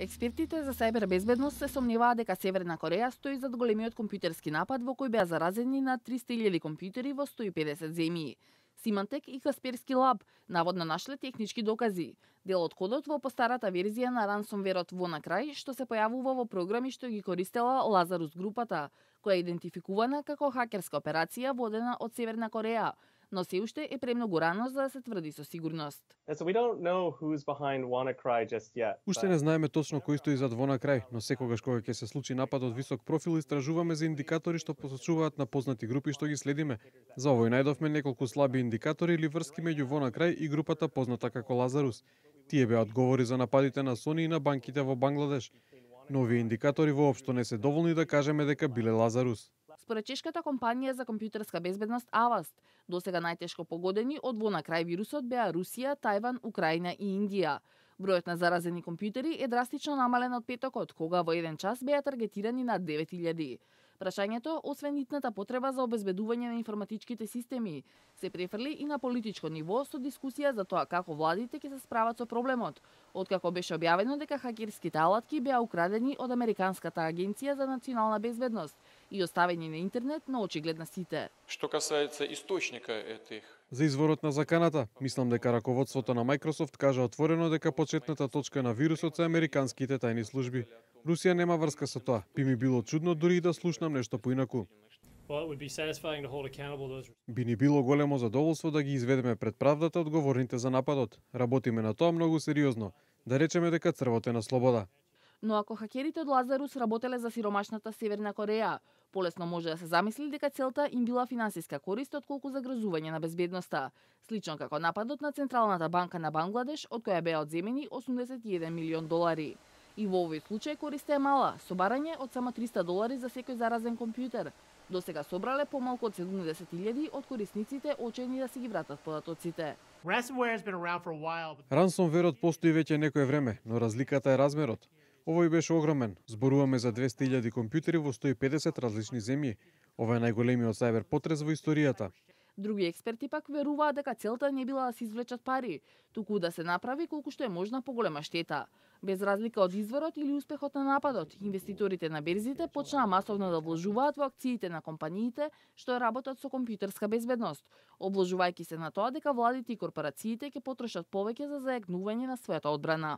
Експертите за сајбер безбедност се сомневаат дека Северна Кореја стои зад големиот компјутерски напад во кој беа заразени на 300.000 компјутери во 150 земји. Симантек и Касперски лаб наводно нашле технички докази. Дел од кодот во постарата верзија на рансомверот во на крај, што се појавува во програми што ги користела Лазарус групата, која е идентификувана како хакерска операција водена од Северна Кореја, но се уште е премногу рано за да се тврди со сигурност. Уште не знаеме точно кој стои зад крај, но секогаш кога ќе се случи напад од висок профил истражуваме за индикатори што посочуваат на познати групи што ги следиме. За овој најдовме неколку слаби индикатори или врски меѓу крај и групата позната како Лазарус. Тие беа одговори за нападите на Сони и на банките во Бангладеш. Нови индикатори воопшто не се доволни да кажеме дека биле Лазарус според чешката компанија за компјутерска безбедност Avast. сега најтешко погодени од вона крај вирусот беа Русија, Тајван, Украина и Индија. Бројот на заразени компјутери е драстично намален од петокот, кога во еден час беа таргетирани на 9000. Прашањето, освен итната потреба за обезбедување на информатичките системи, се префрли и на политичко ниво со дискусија за тоа како владите ќе се справат со проблемот, откако беше објавено дека хакерските алатки беа украдени од Американската агенција за национална безбедност и оставени на интернет на очиглед на сите. Што касаецца источника етих За изворот на заканата, мислам дека раководството на Microsoft кажа отворено дека почетната точка на вирусот се американските тајни служби. Русија нема врска со тоа. Би ми било чудно дури и да слушнам нешто поинаку. Би ни било големо задоволство да ги изведеме пред правдата одговорните за нападот. Работиме на тоа многу сериозно. Да речеме дека црвот е на слобода. Но ако хакерите од Лазарус работеле за сиромашната Северна Кореја, полесно може да се замисли дека целта им била финансиска корист колку загрозување на безбедноста, слично како нападот на Централната банка на Бангладеш, од која беа одземени 81 милион долари. И во овој случај користа е мала, собарање од само 300 долари за секој заразен компјутер. До сега собрале помалку од 70.000 од корисниците очени да си ги вратат податоците. Рансомверот постои веќе некое време, но разликата е размерот. Овој беше огромен. Зборуваме за 200.000 компјутери во 150 различни земји. Ова е најголемиот сајбер потрес во историјата. Други експерти пак веруваат дека целта не била да се извлечат пари, туку да се направи колку што е можна поголема штета. Без разлика од изворот или успехот на нападот, инвеститорите на берзите почнаа масовно да вложуваат во акциите на компаниите што работат со компјутерска безбедност, обложувајќи се на тоа дека владите и корпорациите ќе потрошат повеќе за заегнување на својата одбрана.